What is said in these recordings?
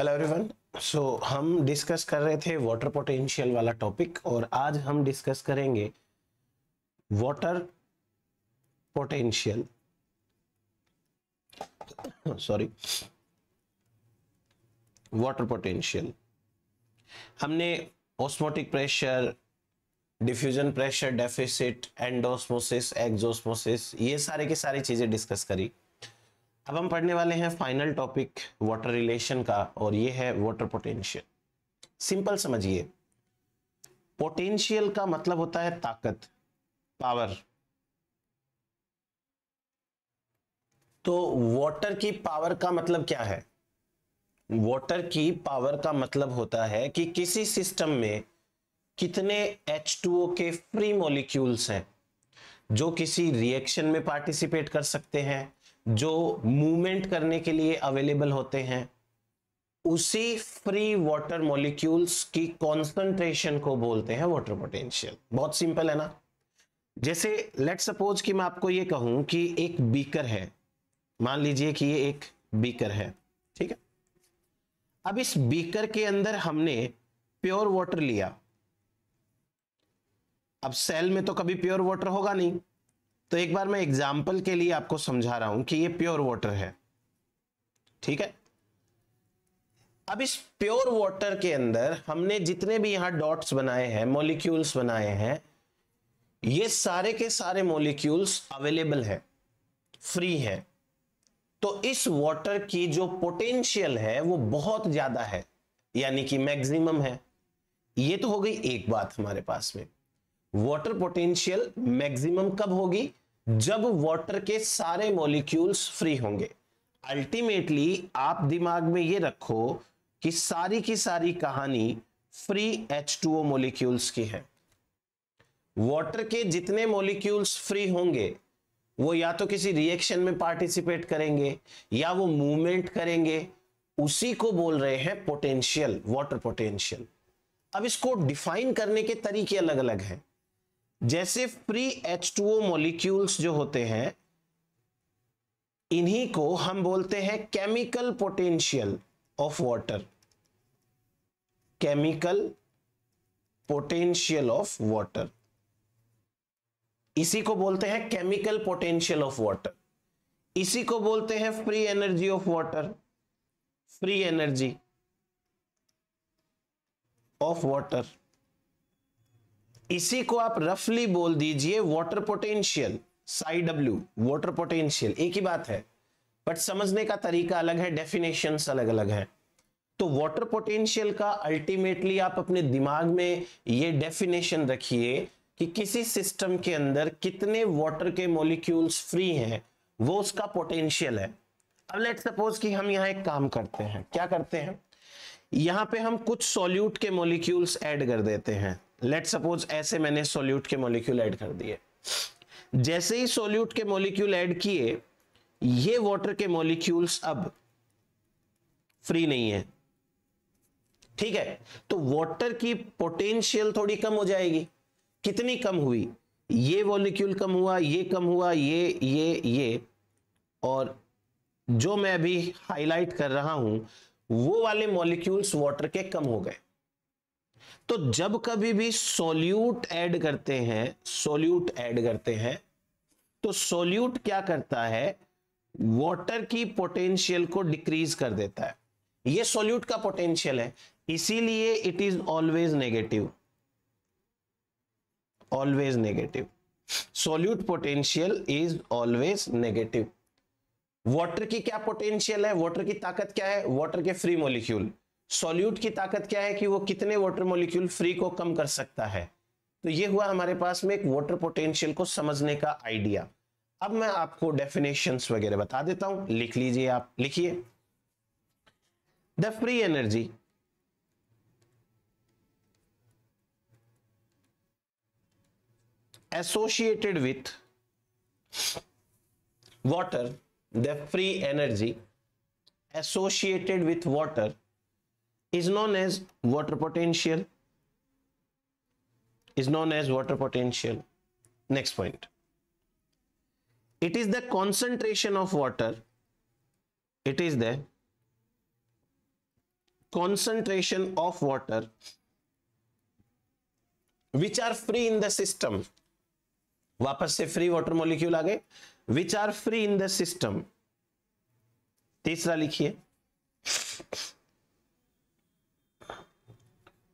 Hello everyone so हम discuss कर रहे थे वाटर पोटेंशियल वाला टॉपिक और आज हम डिस्कस करेंगे water potential sorry water potential हमने osmotic pressure diffusion pressure deficit endosmosis exosmosis ये सारे के सारी चीजें डिस्कस करी अब हम पढ़ने वाले हैं फाइनल टॉपिक वाटर रिलेशन का और ये है वाटर पोटेंशियल सिंपल समझिए पोटेंशियल का मतलब होता है ताकत पावर तो वाटर की पावर का मतलब क्या है वाटर की पावर का मतलब होता है कि किसी सिस्टम में कितने H2O के फ्री मॉलिक्यूल्स हैं जो किसी रिएक्शन में पार्टिसिपेट कर सकते हैं जो मूवमेंट करने के लिए अवेलेबल होते हैं उसी फ्री वाटर मॉलिक्यूल्स की कॉन्सेंट्रेशन को बोलते हैं वाटर पोटेंशियल बहुत सिंपल है ना जैसे लेट सपोज कि मैं आपको ये कहूं कि एक बीकर है मान लीजिए कि ये एक बीकर है ठीक है अब इस बीकर के अंदर हमने प्योर वाटर लिया अब सेल में तो कभी प्योर वाटर होगा नहीं तो एक बार मैं एग्जाम्पल के लिए आपको समझा रहा हूं कि ये प्योर वाटर है ठीक है अब इस प्योर वाटर के अंदर हमने जितने भी यहां डॉट्स बनाए हैं मोलिक्यूल्स बनाए हैं ये सारे के सारे मोलिक्यूल्स अवेलेबल है फ्री है तो इस वाटर की जो पोटेंशियल है वो बहुत ज्यादा है यानी कि मैक्सिमम है ये तो हो गई एक बात हमारे पास में वाटर पोटेंशियल मैक्सिमम कब होगी जब वाटर के सारे मॉलिक्यूल्स फ्री होंगे अल्टीमेटली आप दिमाग में ये रखो कि सारी की सारी कहानी free H two O molecules की है वाटर के जितने मोलिक्यूल्स फ्री होंगे वो या तो किसी रिएक्शन में पार्टिसिपेट करेंगे या वो मूवमेंट करेंगे उसी को बोल रहे हैं पोटेंशियल वाटर पोटेंशियल अब इसको डिफाइन करने के तरीके अलग अलग हैं जैसे free H two O molecules जो होते हैं इन्हीं को हम बोलते हैं chemical potential of water chemical potential of water इसी को बोलते हैं केमिकल पोटेंशियल ऑफ वाटर इसी को बोलते हैं free energy of water free energy of water इसी को आप रफली बोल दीजिए water potential psi W water potential एक ही बात है बट समझने का तरीका अलग है डेफिनेशन अलग अलग है तो वाटर पोटेंशियल का अल्टीमेटली आप अपने दिमाग में ये डेफिनेशन रखिए कि किसी सिस्टम के अंदर कितने वाटर के मॉलिक्यूल्स फ्री हैं वो उसका पोटेंशियल है अब लेट सपोज कि हम यहाँ एक काम करते हैं क्या करते हैं यहाँ पे हम कुछ सॉल्यूट के मॉलिक्यूल्स ऐड कर देते हैं लेट सपोज ऐसे मैंने सोल्यूट के मोलिक्यूल ऐड कर दिए जैसे ही सोल्यूट के मोलिक्यूल ऐड किए ये वाटर के मोलिक्यूल्स अब फ्री नहीं है ठीक है तो वाटर की पोटेंशियल थोड़ी कम हो जाएगी कितनी कम हुई ये मोलिक्यूल कम हुआ ये कम हुआ ये ये ये और जो मैं अभी हाईलाइट कर रहा हूं वो वाले मॉलिक्यूल्स वाटर के कम हो गए तो जब कभी भी सोल्यूट ऐड करते हैं सोल्यूट ऐड करते हैं तो सोल्यूट क्या करता है वाटर की पोटेंशियल को डिक्रीज कर देता है ये सोल्यूट का पोटेंशियल है इसीलिए it is always negative always negative solute potential is always negative water की क्या पोटेंशियल है वाटर की ताकत क्या है वाटर के फ्री मोलिक्यूल सॉल्यूट की ताकत क्या है कि वो कितने वाटर मोलिक्यूल फ्री को कम कर सकता है तो ये हुआ हमारे पास में एक वाटर पोटेंशियल को समझने का आइडिया अब मैं आपको डेफिनेशन वगैरह बता देता हूं लिख लीजिए आप लिखिए the free energy associated with water the free energy associated with water is known as water potential is known as water potential next point it is the concentration of water it is the concentration of water which are free in the system वापस से free water molecule आ गए which are free in the system तीसरा लिखिए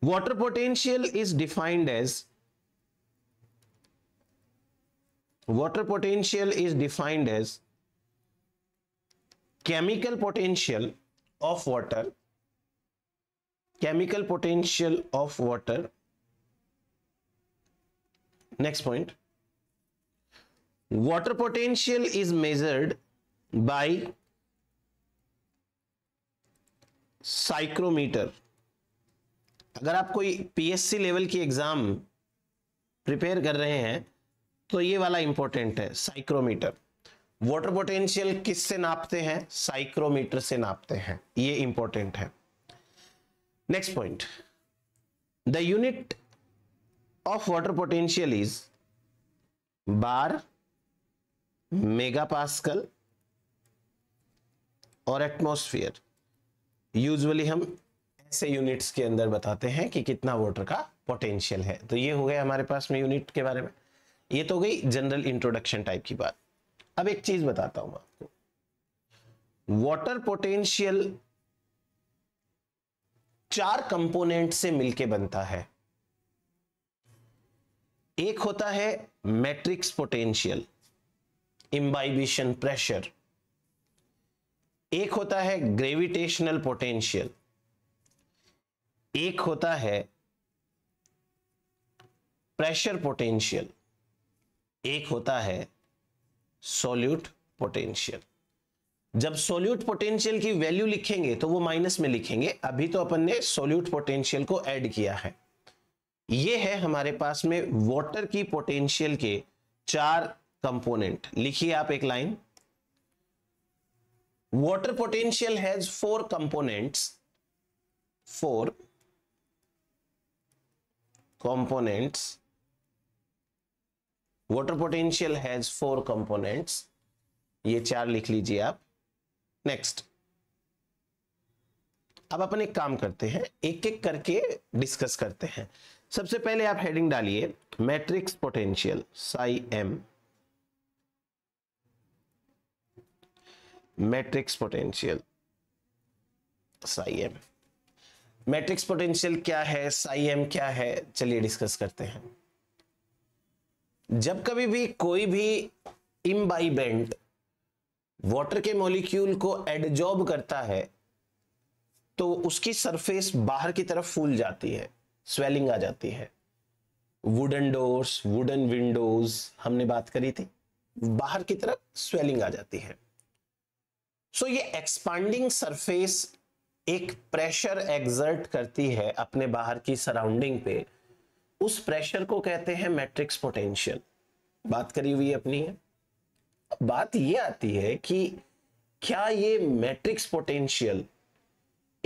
Water potential is defined as water potential is defined as chemical potential of water chemical potential of water next point water potential is measured by psychrometer अगर आप कोई PSC level की exam prepare कर रहे हैं तो ये वाला इंपॉर्टेंट है साइक्रोमीटर वाटर पोटेंशियल किससे नापते हैं साइक्रोमीटर से नापते हैं ये इंपॉर्टेंट है next point the unit of water potential is bar megapascal और एटमोस्फियर यूजुअली हम ऐसे यूनिट्स के अंदर बताते हैं कि कितना वोटर का पोटेंशियल है तो ये हो गया हमारे पास में यूनिट के बारे में ये तो गई जनरल इंट्रोडक्शन टाइप की बात अब एक चीज बताता हूं आपको वाटर पोटेंशियल चार कंपोनेंट से मिलके बनता है एक होता है मैट्रिक्स पोटेंशियल इंबाइबिशन प्रेशर एक होता है ग्रेविटेशनल पोटेंशियल एक होता है प्रेशर पोटेंशियल एक होता है सोल्यूट पोटेंशियल जब सोल्यूट पोटेंशियल की वैल्यू लिखेंगे तो वो माइनस में लिखेंगे अभी तो अपन ने सोल्यूट पोटेंशियल को ऐड किया है ये है हमारे पास में वाटर की पोटेंशियल के चार कंपोनेंट लिखिए आप एक line water potential has four components four components water potential has four components ये चार लिख लीजिए आप नेक्स्ट अब अपन एक काम करते हैं एक एक करके डिस्कस करते हैं सबसे पहले आप हेडिंग डालिए matrix potential psi M matrix potential psi M matrix potential क्या है साई एम क्या है चलिए डिस्कस करते हैं जब कभी भी कोई भी इम्बाइबेंट वाटर के मॉलिक्यूल को एडजॉर्ब करता है तो उसकी सरफेस बाहर की तरफ फूल जाती है स्वेलिंग आ जाती है वुडन डोर्स वुडन विंडोज हमने बात करी थी बाहर की तरफ स्वेलिंग आ जाती है सो so, ये एक्सपांडिंग सरफेस एक प्रेशर एग्जर्ट करती है अपने बाहर की सराउंडिंग पे उस प्रेशर को कहते हैं मैट्रिक्स पोटेंशियल बात करी हुई अपनी है बात ये आती है कि क्या ये मैट्रिक्स पोटेंशियल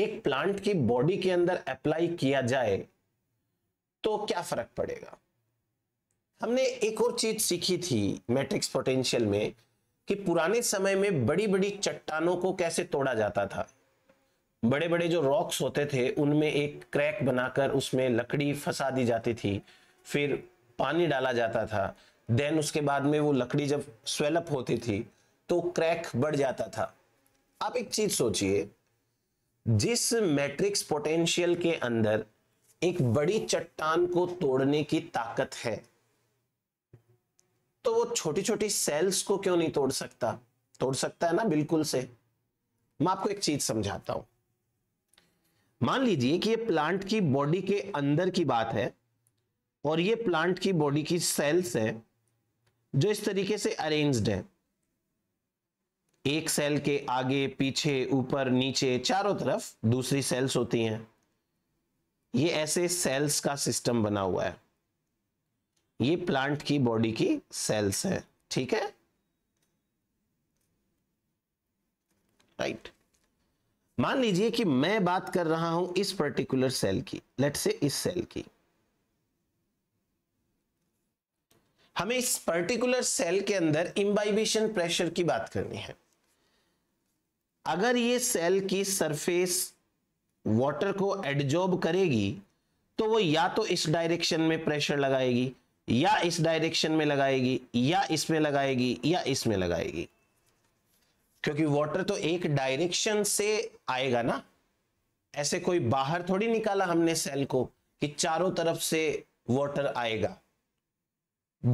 एक प्लांट की बॉडी के अंदर अप्लाई किया जाए तो क्या फर्क पड़ेगा हमने एक और चीज सीखी थी मैट्रिक्स पोटेंशियल में कि पुराने समय में बड़ी बड़ी चट्टानों को कैसे तोड़ा जाता था बड़े बड़े जो रॉक्स होते थे उनमें एक क्रैक बनाकर उसमें लकड़ी फंसा दी जाती थी फिर पानी डाला जाता था देन उसके बाद में वो लकड़ी जब स्वेलअप होती थी तो क्रैक बढ़ जाता था आप एक चीज सोचिए जिस मैट्रिक्स पोटेंशियल के अंदर एक बड़ी चट्टान को तोड़ने की ताकत है तो वो छोटी छोटी सेल्स को क्यों नहीं तोड़ सकता तोड़ सकता है ना बिल्कुल से मैं आपको एक चीज समझाता हूं मान लीजिए कि ये प्लांट की बॉडी के अंदर की बात है और ये प्लांट की बॉडी की सेल्स है जो इस तरीके से अरेंज्ड है एक सेल के आगे पीछे ऊपर नीचे चारों तरफ दूसरी सेल्स होती हैं ये ऐसे सेल्स का सिस्टम बना हुआ है ये प्लांट की बॉडी की सेल्स है ठीक है राइट मान लीजिए कि मैं बात कर रहा हूं इस पर्टिकुलर सेल की लेट से इस सेल की हमें इस पर्टिकुलर सेल के अंदर इम्बाइबेशन प्रेशर की बात करनी है अगर ये सेल की सरफेस वाटर को एडजॉर्ब करेगी तो वो या तो इस डायरेक्शन में प्रेशर लगाएगी या इस डायरेक्शन में लगाएगी या इसमें लगाएगी या इसमें लगाएगी क्योंकि वाटर तो एक डायरेक्शन से आएगा ना ऐसे कोई बाहर थोड़ी निकाला हमने सेल को कि चारों तरफ से वाटर आएगा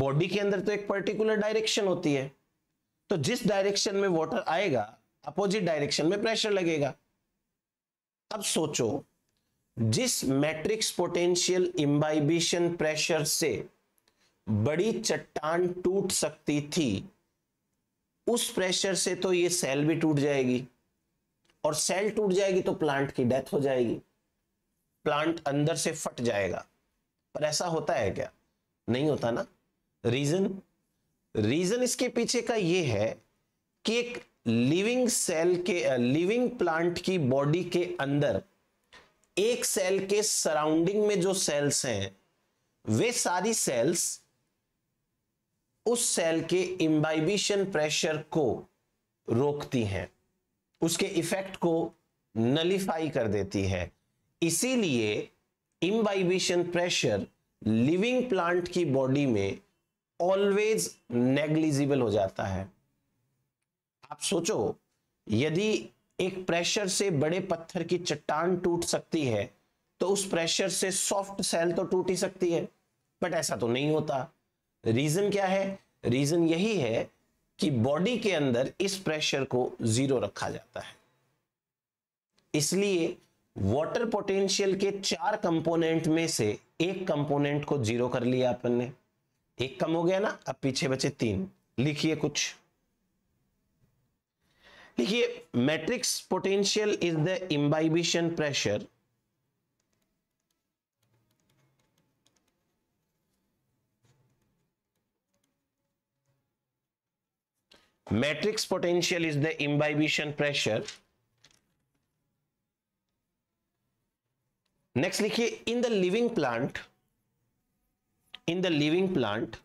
बॉडी के अंदर तो एक पर्टिकुलर डायरेक्शन होती है तो जिस डायरेक्शन में वाटर आएगा अपोजिट डायरेक्शन में प्रेशर लगेगा अब सोचो जिस मैट्रिक्स पोटेंशियल इम्बाइबिशन प्रेशर से बड़ी चट्टान टूट सकती थी उस प्रेशर से तो ये सेल भी टूट जाएगी और सेल टूट जाएगी तो प्लांट की डेथ हो जाएगी प्लांट अंदर से फट जाएगा पर ऐसा होता है क्या नहीं होता ना रीजन रीजन इसके पीछे का ये है कि एक लिविंग सेल के लिविंग प्लांट की बॉडी के अंदर एक सेल के सराउंडिंग में जो सेल्स हैं वे सारी सेल्स उस सेल के इम्बाइबिशन प्रेशर को रोकती हैं उसके इफेक्ट को नलीफाई कर देती है इसीलिए इम्बाइबिशन प्रेशर लिविंग प्लांट की बॉडी में ऑलवेज नेग्लिजिबल हो जाता है आप सोचो यदि एक प्रेशर से बड़े पत्थर की चट्टान टूट सकती है तो उस प्रेशर से सॉफ्ट सेल तो टूट ही सकती है बट ऐसा तो नहीं होता रीजन क्या है रीजन यही है कि बॉडी के अंदर इस प्रेशर को जीरो रखा जाता है इसलिए वाटर पोटेंशियल के चार कंपोनेंट में से एक कंपोनेंट को जीरो कर लिया अपन ने एक कम हो गया ना अब पीछे बचे तीन लिखिए कुछ देखिए matrix potential is the imbibition pressure Matrix potential is the imbibition pressure. Next, लिखिए in the living plant. In the living plant,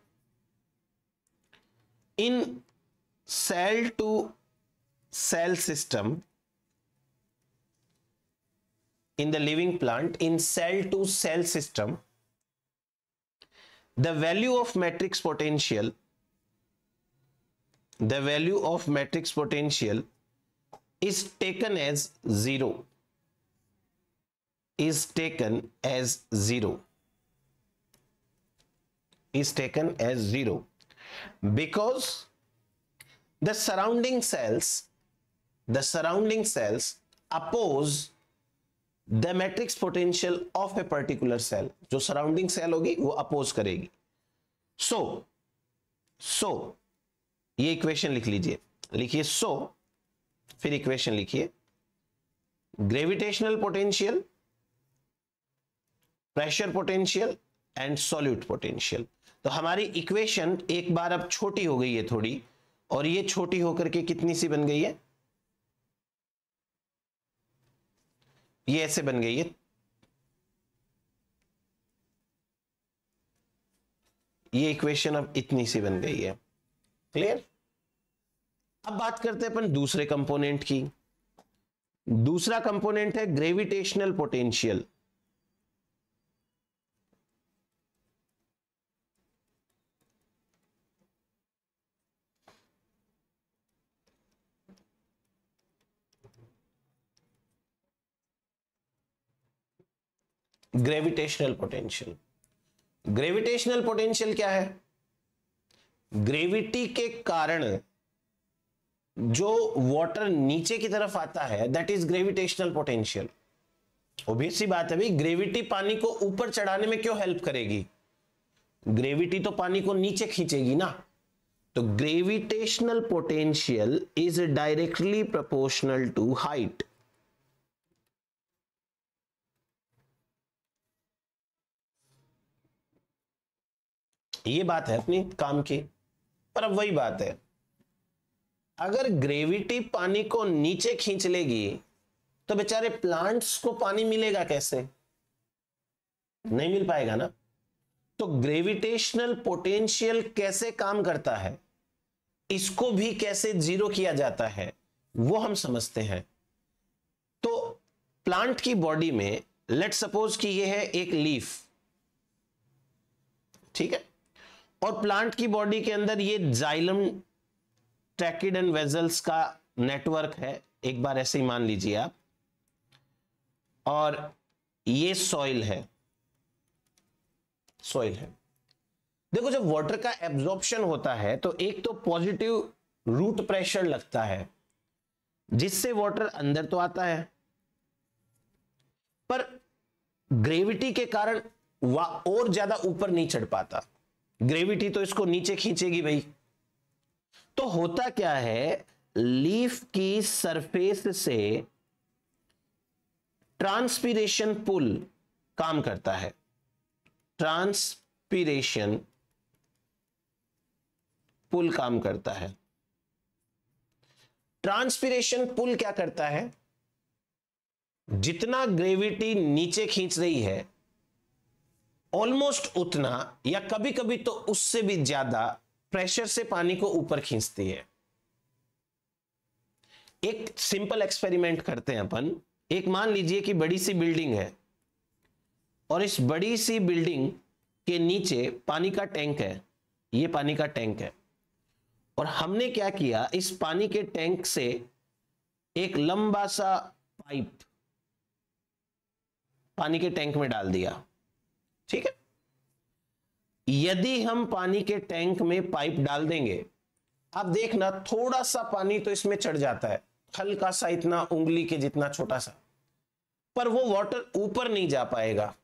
in cell to cell system. in the living plant in cell to cell system the value of matrix potential the value of matrix potential is taken as 0 is taken as 0 is taken as 0 because the surrounding cells the surrounding cells oppose the matrix potential of a particular cell. So surrounding cell will oppose. Oppose करेगी so so ये equation लिख लीजिए लिखिए so फिर equation लिखिए gravitational potential pressure potential and solute potential तो हमारी equation एक बार अब छोटी हो गई है थोड़ी और ये छोटी होकर के कितनी सी बन गई है ये ऐसे बन गई है ये इक्वेशन अब इतनी सी बन गई है क्लियर अब बात करते हैं अपन दूसरे कंपोनेंट की दूसरा कंपोनेंट है gravitational potential gravitational potential gravitational potential क्या है ग्रेविटी के कारण जो वाटर नीचे की तरफ आता है that is gravitational potential obviously बात है भाई ग्रेविटी पानी को ऊपर चढ़ाने में क्यों हेल्प करेगी ग्रेविटी तो पानी को नीचे खींचेगी ना तो gravitational potential is directly proportional to height ये बात है अपनी काम की पर अब वही बात है अगर ग्रेविटी पानी को नीचे खींच लेगी तो बेचारे प्लांट्स को पानी मिलेगा कैसे नहीं मिल पाएगा ना तो ग्रेविटेशनल पोटेंशियल कैसे काम करता है इसको भी कैसे जीरो किया जाता है वो हम समझते हैं तो प्लांट की बॉडी में लेट सपोज कि ये है एक लीफ ठीक है और प्लांट की बॉडी के अंदर ये जाइलम ट्रैकिड एंड वेजल्स का नेटवर्क है एक बार ऐसे ही मान लीजिए आप और ये सॉइल है सॉइल है देखो जब वाटर का एब्जॉर्प्शन होता है तो एक तो पॉजिटिव रूट प्रेशर लगता है जिससे वाटर अंदर तो आता है पर ग्रेविटी के कारण वह और ज्यादा ऊपर नहीं चढ़ पाता ग्रेविटी तो इसको नीचे खींचेगी भाई तो होता क्या है लीफ की सरफेस से ट्रांसपीरेशन पुल काम करता है ट्रांसपीरेशन पुल काम करता है ट्रांसपीरेशन पुल क्या करता है जितना ग्रेविटी नीचे खींच रही है ऑलमोस्ट उतना या कभी कभी तो उससे भी ज्यादा प्रेशर से पानी को ऊपर खींचती है एक सिंपल एक्सपेरिमेंट करते हैं अपन एक मान लीजिए कि बड़ी सी बिल्डिंग है और इस बड़ी सी बिल्डिंग के नीचे पानी का टैंक है ये पानी का टैंक है और हमने क्या किया इस पानी के टैंक से एक लंबा सा पाइप पानी के टैंक में डाल दिया ठीक है यदि हम पानी के टैंक में पाइप डाल देंगे आप देखना थोड़ा सा पानी तो इसमें चढ़ जाता है हल्का सा इतना उंगली के जितना छोटा सा पर वो वाटर ऊपर नहीं जा पाएगा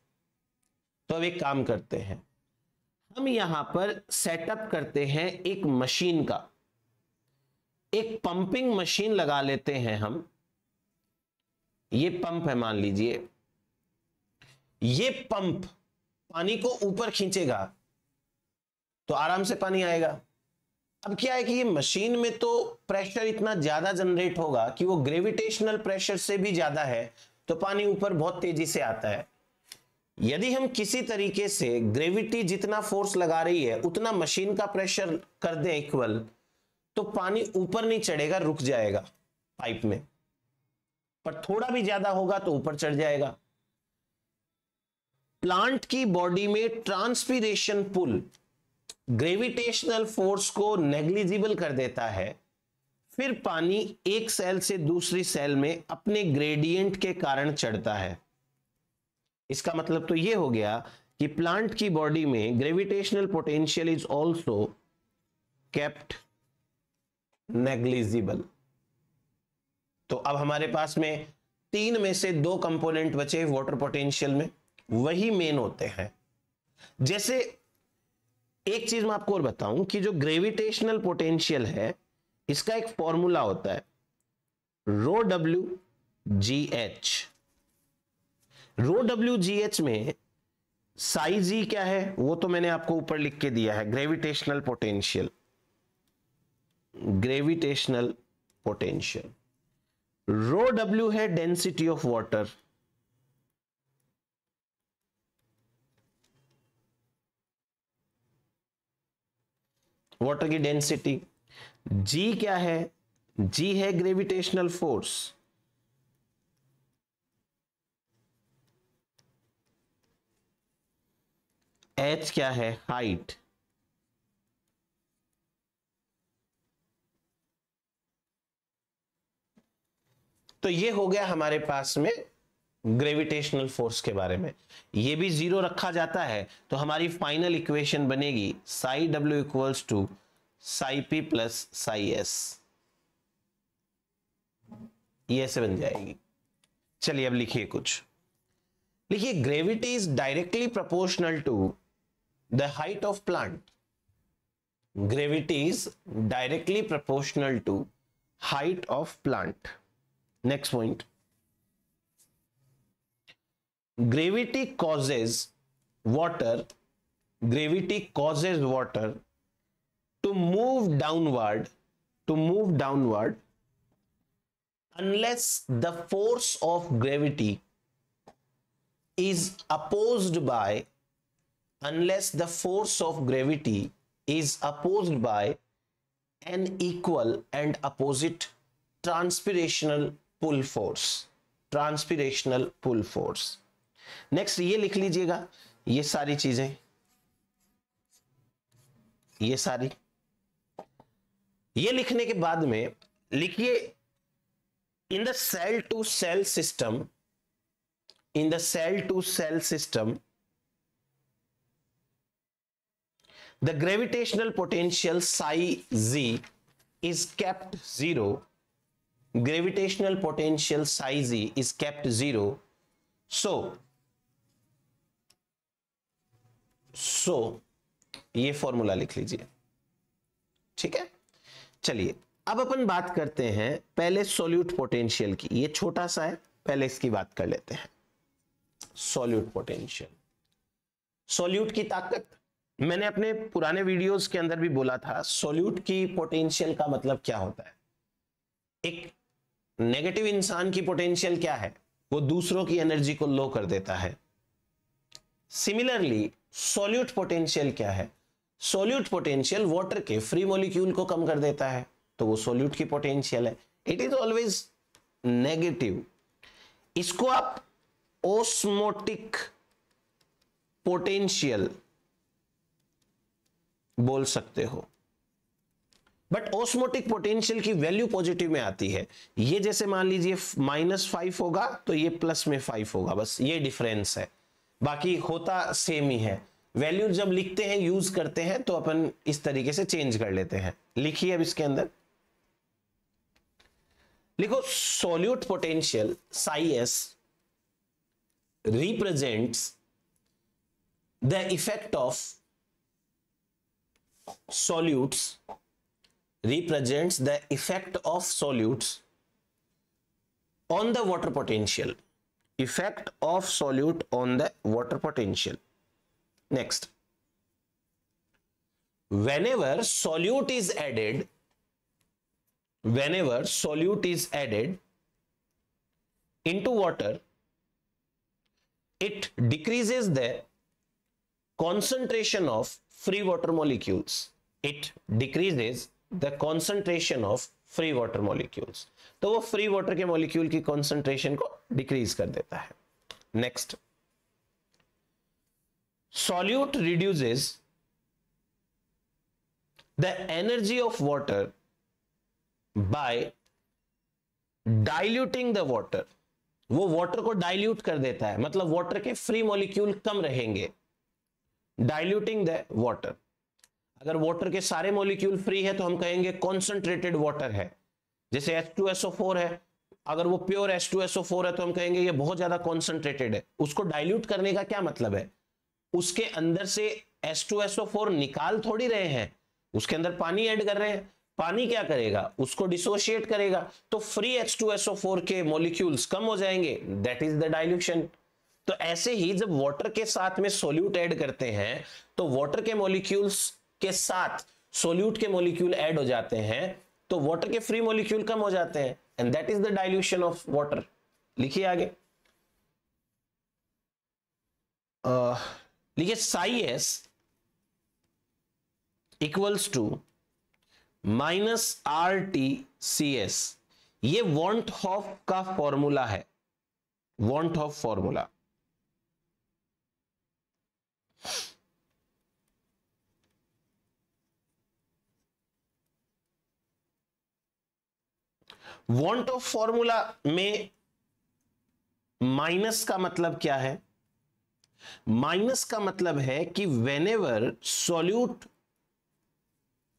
तो अब एक काम करते हैं हम यहां पर सेटअप करते हैं एक मशीन का एक पंपिंग मशीन लगा लेते हैं हम ये पंप है मान लीजिए ये पंप पानी को ऊपर खींचेगा तो आराम से पानी आएगा अब क्या है कि ये मशीन में तो प्रेशर इतना ज्यादा जनरेट होगा कि वो ग्रेविटेशनल प्रेशर से भी ज्यादा है तो पानी ऊपर बहुत तेजी से आता है यदि हम किसी तरीके से ग्रेविटी जितना फोर्स लगा रही है उतना मशीन का प्रेशर कर दें इक्वल तो पानी ऊपर नहीं चढ़ेगा रुक जाएगा पाइप में पर थोड़ा भी ज्यादा होगा तो ऊपर चढ़ जाएगा प्लांट की बॉडी में ट्रांसपीरेशन पुल ग्रेविटेशनल फोर्स को नेग्लिजिबल कर देता है फिर पानी एक सेल से दूसरी सेल में अपने ग्रेडियंट के कारण चढ़ता है इसका मतलब तो यह हो गया कि प्लांट की बॉडी में gravitational potential is also kept negligible तो अब हमारे पास में तीन में से दो कंपोनेंट बचे वाटर पोटेंशियल में वही मेन होते हैं जैसे एक चीज मैं आपको और बताऊं कि जो ग्रेविटेशनल पोटेंशियल है इसका एक फॉर्मूला होता है rho W G H rho W G H में साइज जी e क्या है वो तो मैंने आपको ऊपर लिख के दिया है gravitational potential gravitational potential rho W है डेंसिटी ऑफ वाटर वाटर की डेंसिटी जी क्या है जी है ग्रेविटेशनल फोर्स एच क्या है हाइट तो ये हो गया हमारे पास में ग्रेविटेशनल फोर्स के बारे में ये भी जीरो रखा जाता है तो हमारी फाइनल इक्वेशन बनेगी psi W equals to psi P plus psi S ये ऐसे बन जाएगी चलिए अब लिखिए कुछ लिखिए gravity is directly proportional to the height of plant gravity is directly proportional to height of plant next point gravity causes water gravity causes water to move downward to move downward unless the force of gravity is opposed by unless the force of gravity is opposed by an equal and opposite transpirational pull force transpirational pull force next ये लिख लीजिएगा ये सारी चीजें ये सारी ये लिखने के बाद में लिखिए in the cell to cell system in the cell to cell system the gravitational potential psi G is kept zero gravitational potential psi G is kept zero so so ये फॉर्मूला लिख लीजिए ठीक है चलिए अब अपन बात करते हैं पहले सोल्यूट पोटेंशियल की ये छोटा सा है पहले इसकी बात कर लेते हैं सोल्यूट पोटेंशियल सोल्यूट की ताकत मैंने अपने पुराने वीडियोस के अंदर भी बोला था सोल्यूट की पोटेंशियल का मतलब क्या होता है एक नेगेटिव इंसान की पोटेंशियल क्या है वो दूसरों की एनर्जी को लो कर देता है सिमिलरली सोल्यूट पोटेंशियल क्या है सोल्यूट पोटेंशियल वाटर के फ्री मोलिक्यूल को कम कर देता है तो वो सोल्यूट की पोटेंशियल है इट इज ऑलवेज नेगेटिव इसको आप ओस्मोटिक पोटेंशियल बोल सकते हो बट ओस्मोटिक पोटेंशियल की वैल्यू पॉजिटिव में आती है ये जैसे मान लीजिए माइनस फाइव होगा तो ये प्लस में फाइव होगा बस ये डिफरेंस है बाकी होता सेम ही है वैल्यू जब लिखते हैं यूज करते हैं तो अपन इस तरीके से चेंज कर लेते हैं लिखिए अब इसके अंदर लिखो solute potential psi S represent the effect of solutes represents the effect of solutes on the water potential effect of solute on the water potential next whenever solute is added whenever solute is added into water it decreases the concentration of free water molecules it decreases the concentration of free water molecules. तो वो free water के molecule की concentration को decrease कर देता है next solute reduces the energy of water by diluting the water वो water को डाइल्यूट कर देता है मतलब वाटर के फ्री मॉलिक्यूल कम रहेंगे डाइल्यूटिंग द वाटर अगर वाटर के सारे मॉलिक्यूल फ्री है तो हम कहेंगे कॉन्सेंट्रेटेड वाटर है जैसे H2SO4 है अगर वो pure S two SO four है तो हम कहेंगे ये बहुत ज्यादा कॉन्सेंट्रेटेड है उसको डाइल्यूट करने का क्या मतलब है उसके अंदर से एस टू एसओ फोर निकाल थोड़ी रहे हैं उसके अंदर पानी ऐड कर रहे हैं पानी क्या करेगा उसको डिसोशिएट करेगा तो free H two SO four के मोलिक्यूल्स कम हो जाएंगे दैट इज द डाइल्यूशन तो ऐसे ही जब वॉटर के साथ में सोल्यूट एड करते हैं तो वॉटर के मोलिक्यूल्स के साथ सोल्यूट के मोलिक्यूल एड हो जाते हैं तो वॉटर के फ्री मोलिक्यूल कम हो जाते हैं and that is the dilution of water लिखिए आगे लिखिए psi S equals to minus R T C S ये वॉन्ट हॉफ का फॉर्मूला है van't Hoff formula van't Hoff formula में माइनस का मतलब क्या है माइनस का मतलब है कि whenever solute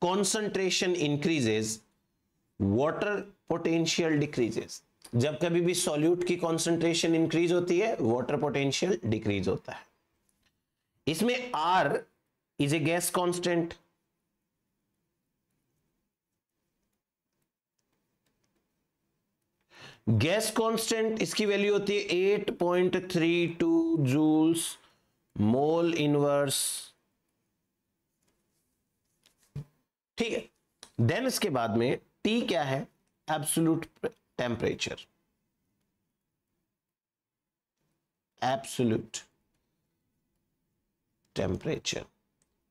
concentration increases water potential decreases जब कभी भी सॉल्यूट की कॉन्सेंट्रेशन इंक्रीज होती है वॉटर पोटेंशियल डिक्रीज होता है इसमें R is a gas constant gas constant इसकी वैल्यू होती है 8.32 जूल्स मोल इनवर्स ठीक है देन इसके बाद में टी क्या है एब्सोल्यूट टेम्परेचर एब्सोल्यूट टेम्परेचर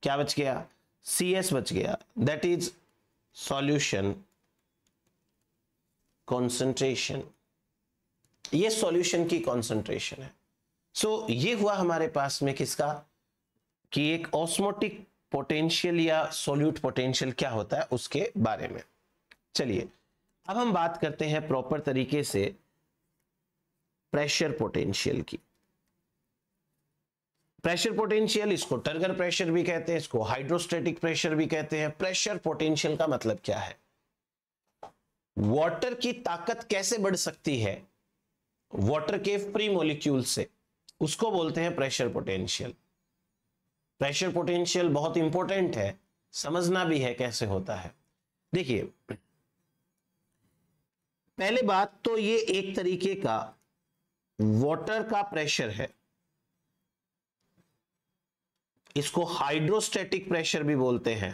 क्या बच गया सी एस बच गया दैट इज सॉल्यूशन कॉन्सेंट्रेशन ये सॉल्यूशन की कॉन्सेंट्रेशन है सो so, ये हुआ हमारे पास में किसका कि एक ऑस्मोटिक पोटेंशियल या सोल्यूट पोटेंशियल क्या होता है उसके बारे में चलिए अब हम बात करते हैं प्रॉपर तरीके से प्रेशर पोटेंशियल की प्रेशर पोटेंशियल इसको टर्गर प्रेशर भी कहते हैं इसको हाइड्रोस्टेटिक प्रेशर भी कहते हैं प्रेशर पोटेंशियल का मतलब क्या है वाटर की ताकत कैसे बढ़ सकती है वाटर के फ्री मोलिक्यूल से उसको बोलते हैं प्रेशर पोटेंशियल प्रेशर पोटेंशियल बहुत इंपॉर्टेंट है समझना भी है कैसे होता है देखिए पहले बात तो ये एक तरीके का वाटर का प्रेशर है इसको हाइड्रोस्टेटिक प्रेशर भी बोलते हैं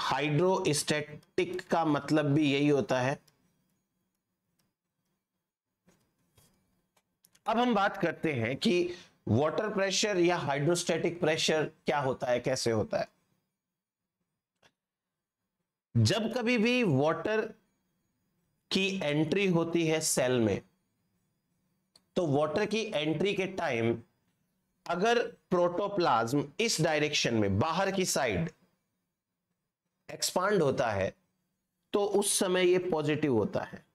हाइड्रोस्टेटिक का मतलब भी यही होता है अब हम बात करते हैं कि वाटर प्रेशर या हाइड्रोस्टेटिक प्रेशर क्या होता है कैसे होता है जब कभी भी वाटर की एंट्री होती है सेल में तो वाटर की एंट्री के टाइम अगर प्रोटोप्लाज्म इस डायरेक्शन में बाहर की साइड एक्सपांड होता है तो उस समय ये पॉजिटिव होता है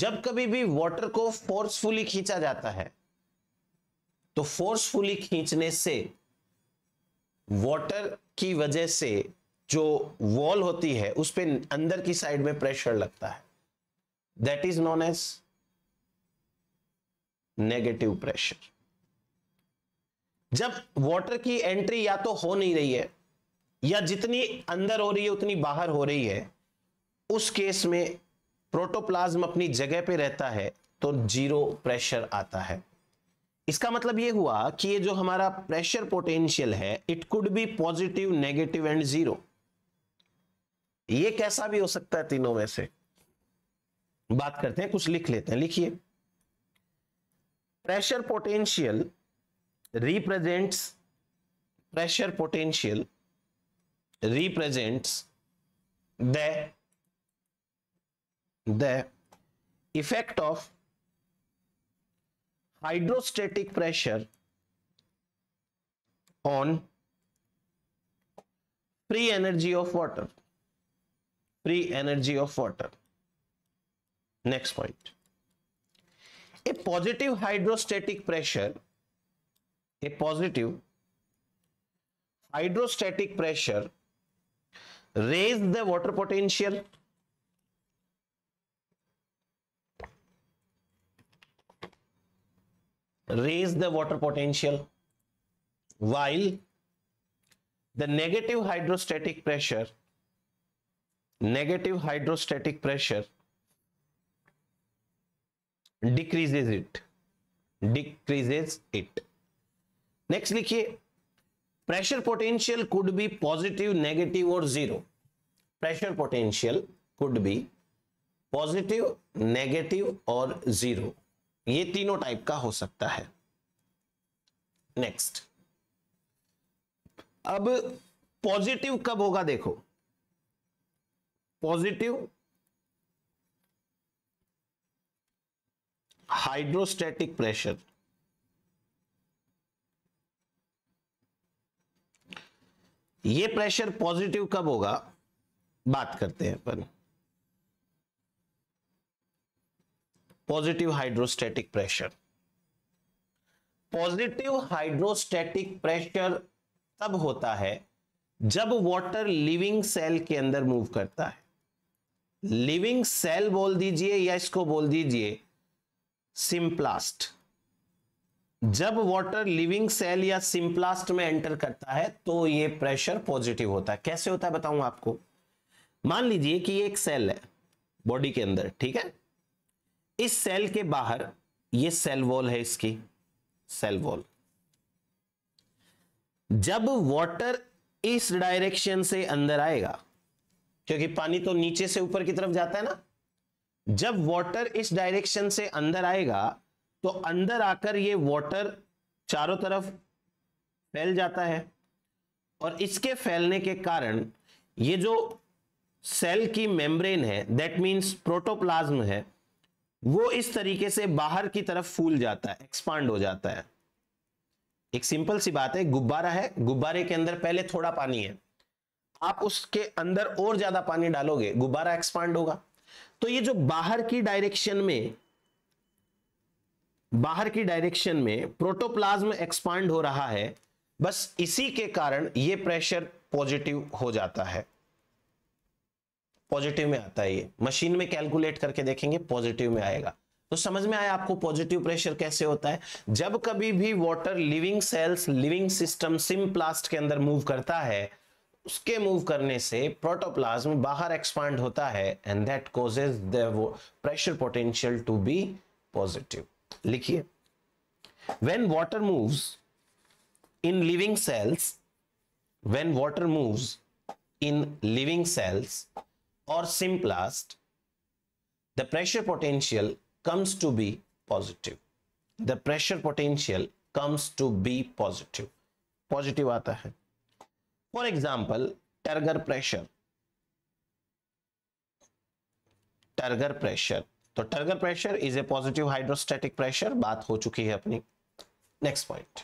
जब कभी भी वाटर को फोर्सफुली खींचा जाता है तो फोर्सफुली खींचने से वाटर की वजह से जो वॉल होती है उस पर अंदर की साइड में प्रेशर लगता है that is known as negative pressure जब वाटर की एंट्री या तो हो नहीं रही है या जितनी अंदर हो रही है उतनी बाहर हो रही है उस केस में प्रोटोप्लाज्म अपनी जगह पे रहता है तो जीरो प्रेशर आता है इसका मतलब ये हुआ कि ये जो हमारा प्रेशर पोटेंशियल है it could be positive negative and zero ये कैसा भी हो सकता है तीनों में से बात करते हैं कुछ लिख लेते हैं लिखिए pressure potential represents pressure potential represents the the effect of hydrostatic pressure on free energy of water free energy of water next point a positive hydrostatic pressure a positive hydrostatic pressure raise the water potential raise the water potential while the negative hydrostatic pressure negative hydrostatic pressure decreases it decreases it next लिखिए pressure potential could be positive negative और zero pressure potential could be positive negative और zero ये तीनों type का हो सकता है next अब पॉजिटिव कब होगा देखो पॉजिटिव हाइड्रोस्टैटिक प्रेशर ये प्रेशर पॉजिटिव कब होगा बात करते हैं अपन positive hydrostatic pressure positive hydrostatic pressure तब होता है जब वाटर लिविंग सेल के अंदर मूव करता है लिविंग सेल बोल दीजिए या इसको बोल दीजिए सिंप्लास्ट जब वाटर लिविंग सेल या सिंप्लास्ट में एंटर करता है तो ये प्रेशर पॉजिटिव होता है कैसे होता है बताऊं आपको मान लीजिए कि ये एक सेल है बॉडी के अंदर ठीक है इस सेल के बाहर ये सेल वॉल है इसकी सेल वॉल जब वाटर इस डायरेक्शन से अंदर आएगा क्योंकि पानी तो नीचे से ऊपर की तरफ जाता है ना जब वाटर इस डायरेक्शन से अंदर आएगा तो अंदर आकर ये वाटर चारों तरफ फैल जाता है और इसके फैलने के कारण ये जो सेल की मेम्ब्रेन है दैट मींस प्रोटोप्लाज्म है वो इस तरीके से बाहर की तरफ फूल जाता है एक्सपांड हो जाता है एक सिंपल सी बात है गुब्बारा है गुब्बारे के अंदर पहले थोड़ा पानी है आप उसके अंदर और ज्यादा पानी डालोगे गुब्बारा एक्सपांड होगा तो ये जो बाहर की डायरेक्शन में बाहर की डायरेक्शन में प्रोटोप्लाज्म एक्सपांड हो रहा है बस इसी के कारण ये प्रेशर पॉजिटिव हो जाता है पॉजिटिव में आता है ये मशीन में कैलकुलेट करके देखेंगे पॉजिटिव में आएगा तो समझ में आया आपको पॉजिटिव प्रेशर कैसे होता है जब कभी भी water living cells living system plast के अंदर मूव करता है उसके मूव करने से प्रोटोप्लाज्म बाहर एक्सपांड होता है and that causes the pressure potential to be positive लिखिए when water moves in living cells when water moves in living cells और symplast the pressure potential comes to be positive the pressure potential comes to be positive positive आता है for example turgor pressure turgor pressure तो turgor pressure is a positive hydrostatic pressure बात हो चुकी है अपनी next point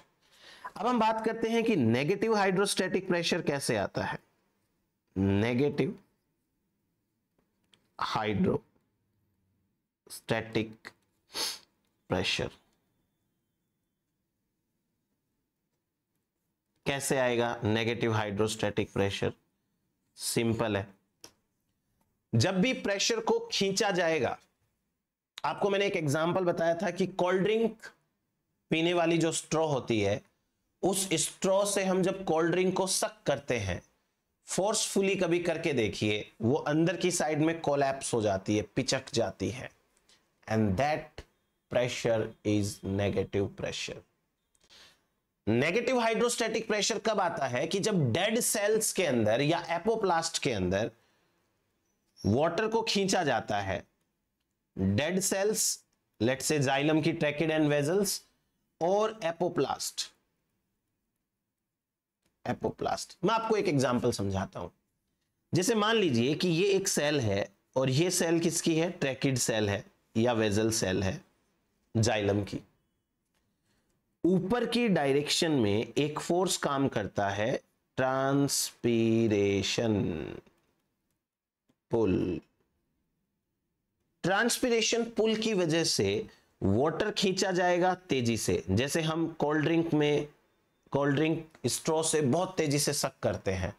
अब हम बात करते हैं कि नेगेटिव हाइड्रोस्टेटिक प्रेशर कैसे आता है नेगेटिव हाइड्रो स्टैटिक प्रेशर कैसे आएगा नेगेटिव हाइड्रोस्टैटिक प्रेशर सिंपल है जब भी प्रेशर को खींचा जाएगा आपको मैंने एक एग्जाम्पल बताया था कि कोल्ड ड्रिंक पीने वाली जो स्ट्रॉ होती है उस स्ट्रॉ से हम जब कोल्ड ड्रिंक को सक करते हैं फोर्सफुली कभी करके देखिए वो अंदर की साइड में कोलैप्स हो जाती है पिचक जाती है and that pressure is negative pressure negative hydrostatic pressure कब आता है कि जब डेड सेल्स के अंदर या एपोप्लास्ट के अंदर वाटर को खींचा जाता है dead cells let's say xylem की ट्रैकेड एंड वेजल्स और एपोप्लास्ट एपोप्लास्ट मैं आपको एक एग्जांपल समझाता हूं जैसे मान लीजिए कि ये एक सेल है और ये सेल किसकी है ट्रैकिड सेल है या वेजल सेल है जाइलम की ऊपर की डायरेक्शन में एक फोर्स काम करता है ट्रांसपीरेशन पुल ट्रांसपिरेशन पुल की वजह से वाटर खींचा जाएगा तेजी से जैसे हम कोल्ड ड्रिंक में कोल्ड ड्रिंक स्ट्रॉ से बहुत तेजी से सक करते हैं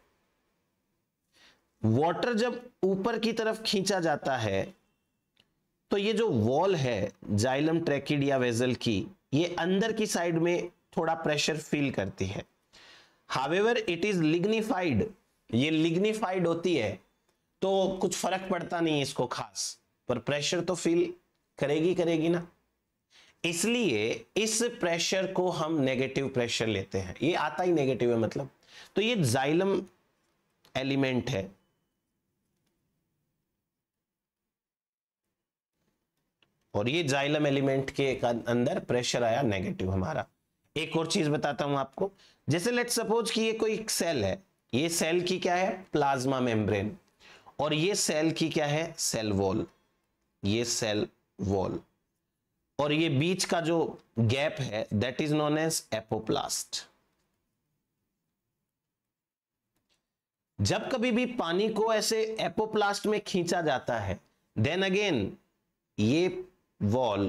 वाटर जब ऊपर की तरफ खींचा जाता है तो ये जो वॉल है जाइलम ट्रैकिड या वेजल की ये अंदर की साइड में थोड़ा प्रेशर फील करती है हावेवर इट इज लिग्निफाइड ये लिग्निफाइड होती है तो कुछ फर्क पड़ता नहीं इसको खास पर प्रेशर तो फील करेगी करेगी ना इसलिए इस प्रेशर को हम नेगेटिव प्रेशर लेते हैं ये आता ही नेगेटिव है मतलब तो ये जाइलम एलिमेंट है और ये जाइलम एलिमेंट के अं-, अंदर प्रेशर आया नेगेटिव हमारा एक और चीज बताता हूं आपको जैसे लेट सपोज कि ये कोई सेल है ये सेल की क्या है प्लाज्मा मेम्ब्रेन और ये सेल की क्या है सेल वॉल ये सेल वॉल और ये बीच का जो गैप है that is known as apoplast जब कभी भी पानी को ऐसे एपोप्लास्ट में खींचा जाता है देन अगेन ये वॉल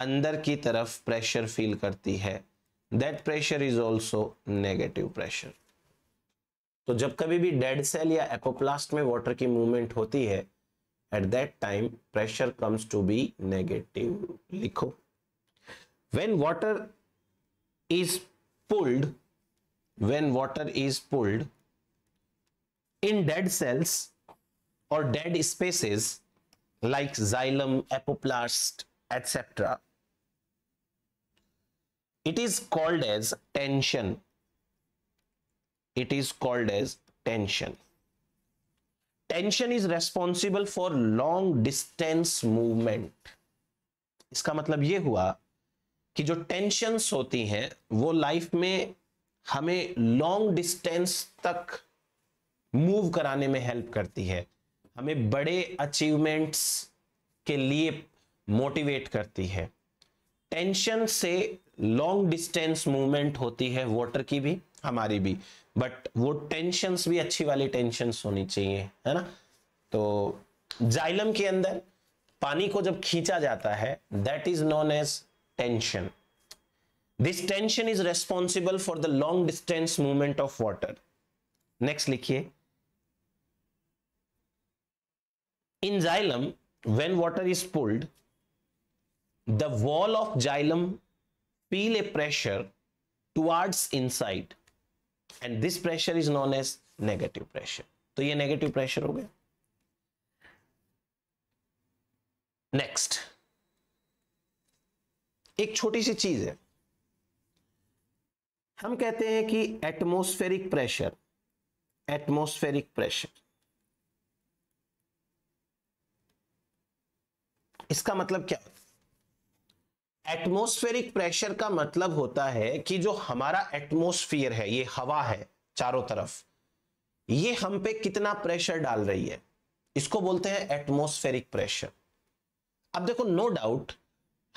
अंदर की तरफ प्रेशर फील करती है that pressure is also negative pressure तो जब कभी भी डेड सेल या एपोप्लास्ट में वाटर की मूवमेंट होती है at that time pressure comes to be negative likho when water is pulled when water is pulled in dead cells or dead spaces like xylem apoplast etc it is called as tension it is called as tension tension is responsible for long distance movement इसका मतलब यह हुआ कि जो tension होती हैं वो life में हमें लॉन्ग डिस्टेंस तक मूव कराने में हेल्प करती है हमें बड़े अचीवमेंट्स के लिए मोटिवेट करती है टेंशन से लॉन्ग डिस्टेंस मूवमेंट होती है वाटर की भी हमारी भी बट वो टेंशंस भी अच्छी वाली टेंशंस होनी चाहिए है ना तो जाइलम के अंदर पानी को जब खींचा जाता है that is known as tension this tension is responsible for the long distance movement of water next लिखिए in xylem water is pulled the wall of xylem xylem a pressure pressure inside and this pressure is known as negative pressure तो ये negative pressure हो गया next एक छोटी सी चीज है हम कहते हैं कि एटमोस्फेरिक प्रेशर एटमोस्फेरिक प्रेशर इसका मतलब क्या एटमोस्फेरिक प्रेशर का मतलब होता है कि जो हमारा एटमोस्फियर है ये हवा है चारों तरफ ये हम पे कितना प्रेशर डाल रही है इसको बोलते हैं एटमोस्फेरिक प्रेशर अब देखो नो डाउट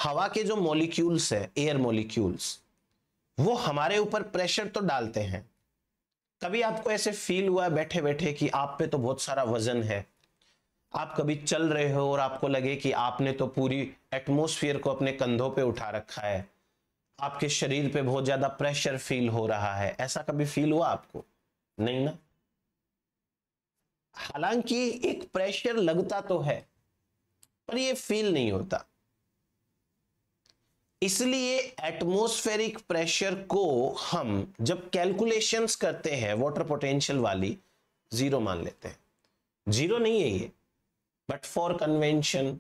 हवा के जो मॉलिक्यूल्स है एयर मॉलिक्यूल्स वो हमारे ऊपर प्रेशर तो डालते हैं कभी आपको ऐसे फील हुआ बैठे बैठे कि आप पे तो बहुत सारा वजन है आप कभी चल रहे हो और आपको लगे कि आपने तो पूरी एटमोस्फियर को अपने कंधों पे उठा रखा है आपके शरीर पे बहुत ज्यादा प्रेशर फील हो रहा है ऐसा कभी फील हुआ आपको नहीं ना हालांकि एक प्रेशर लगता तो है पर ये फील नहीं होता इसलिए एटमोस्फेरिक प्रेशर को हम जब कैलकुलेशंस करते हैं वाटर पोटेंशियल वाली जीरो मान लेते हैं जीरो नहीं है ये बट फॉर कन्वेंशन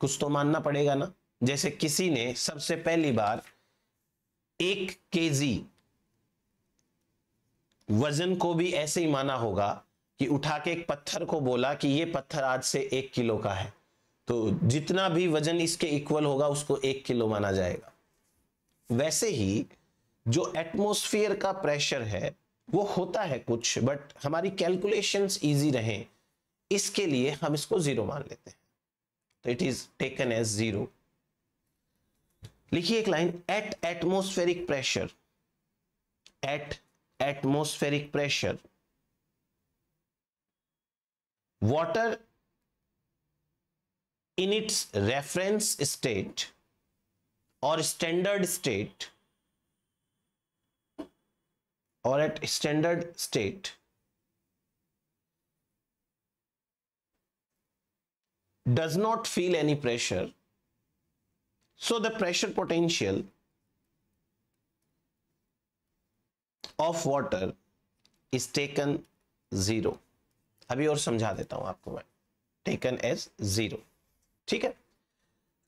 कुछ तो मानना पड़ेगा ना जैसे किसी ने सबसे पहली बार एक केजी वजन को भी ऐसे ही माना होगा कि उठा के एक पत्थर को बोला कि ये पत्थर आज से एक किलो का है तो जितना भी वजन इसके इक्वल होगा उसको एक किलो माना जाएगा वैसे ही जो एटमोस्फियर का प्रेशर है वो होता है कुछ बट हमारी कैलकुलेशंस इजी रहें इसके लिए हम इसको जीरो मान लेते हैं तो it is taken as zero लिखिए एक line at atmospheric pressure at atmospheric pressure water in its reference state और स्टैंडर्ड स्टेट और at standard state does not feel any pressure so the pressure potential of water is taken zero अभी और समझा देता हूं आपको मैं taken as zero ठीक है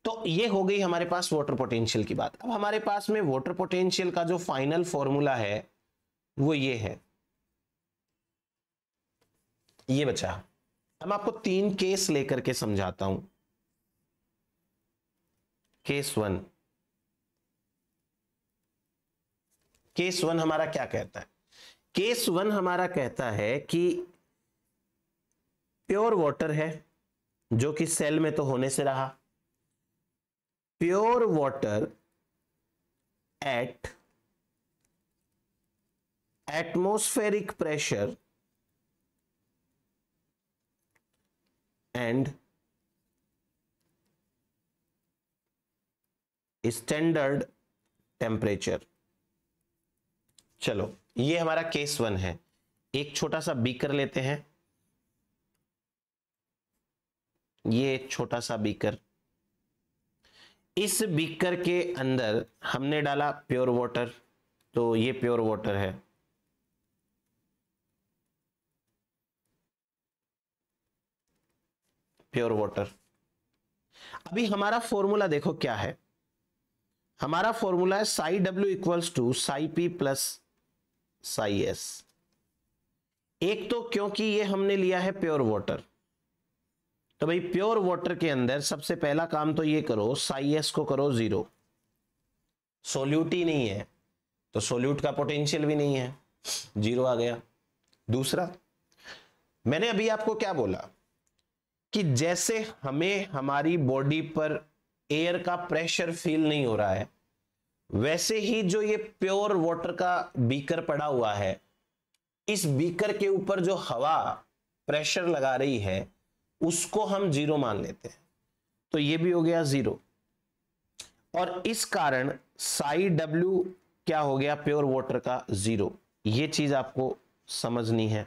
तो ये हो गई हमारे पास वाटर पोटेंशियल की बात अब हमारे पास में वाटर पोटेंशियल का जो फाइनल फॉर्मूला है वो ये है ये बचा मैं आपको तीन केस लेकर के समझाता हूं केस वन केस वन हमारा क्या कहता है केस वन हमारा कहता है कि प्योर वाटर है जो कि सेल में तो होने से रहा pure water at atmospheric pressure and standard temperature चलो ये हमारा केस वन है एक छोटा सा बीकर लेते हैं ये एक छोटा सा बीकर इस बीकर के अंदर हमने डाला प्योर वाटर तो ये प्योर वाटर है प्योर वाटर अभी हमारा फॉर्मूला देखो क्या है हमारा फॉर्मूला है psi W equals to psi P plus psi S एक तो क्योंकि ये हमने लिया है प्योर वाटर तो भाई प्योर वाटर के अंदर सबसे पहला काम तो ये करो साई एस को करो जीरो सोल्यूट ही नहीं है तो सोल्यूट का पोटेंशियल भी नहीं है जीरो आ गया दूसरा मैंने अभी आपको क्या बोला कि जैसे हमें हमारी बॉडी पर एयर का प्रेशर फील नहीं हो रहा है वैसे ही जो ये प्योर वाटर का बीकर पड़ा हुआ है इस बीकर के ऊपर जो हवा प्रेशर लगा रही है उसको हम जीरो मान लेते हैं तो ये भी हो गया जीरो और इस कारण साई डब्ल्यू क्या हो गया प्योर वाटर का जीरो ये चीज आपको समझनी है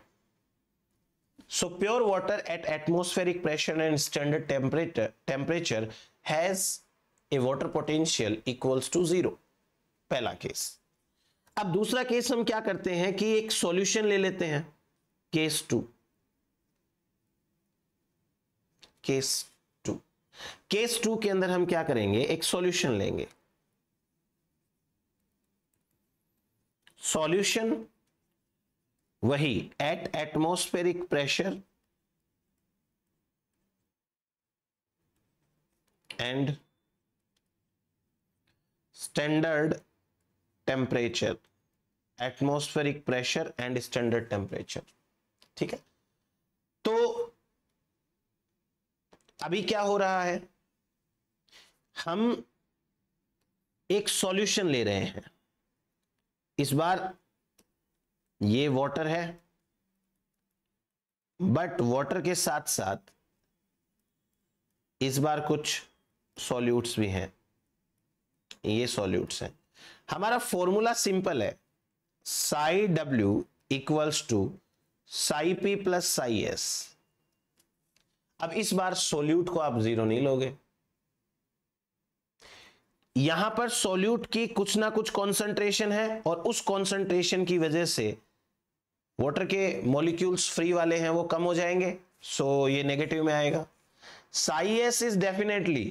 So pure water at atmospheric pressure and standard temperature temperature has a water potential equals to zero. पहला केस अब दूसरा केस हम क्या करते हैं कि एक सॉल्यूशन ले लेते हैं case two case two case two के अंदर हम क्या करेंगे एक सॉल्यूशन लेंगे सॉल्यूशन वही at atmospheric pressure and standard temperature atmospheric pressure and standard temperature ठीक है तो अभी क्या हो रहा है हम एक सॉल्यूशन ले रहे हैं इस बार ये वाटर है बट वाटर के साथ साथ इस बार कुछ सॉल्यूट्स भी हैं ये सॉल्यूट्स हैं हमारा फॉर्मूला सिंपल है psi W equals to psi P plus psi S अब इस बार सोल्यूट को आप जीरो नहीं लोगे यहां पर सोल्यूट की कुछ ना कुछ कंसंट्रेशन है और उस कंसंट्रेशन की वजह से वाटर के मॉलिक्यूल्स फ्री वाले हैं वो कम हो जाएंगे सो so ये नेगेटिव में आएगा psi S is definitely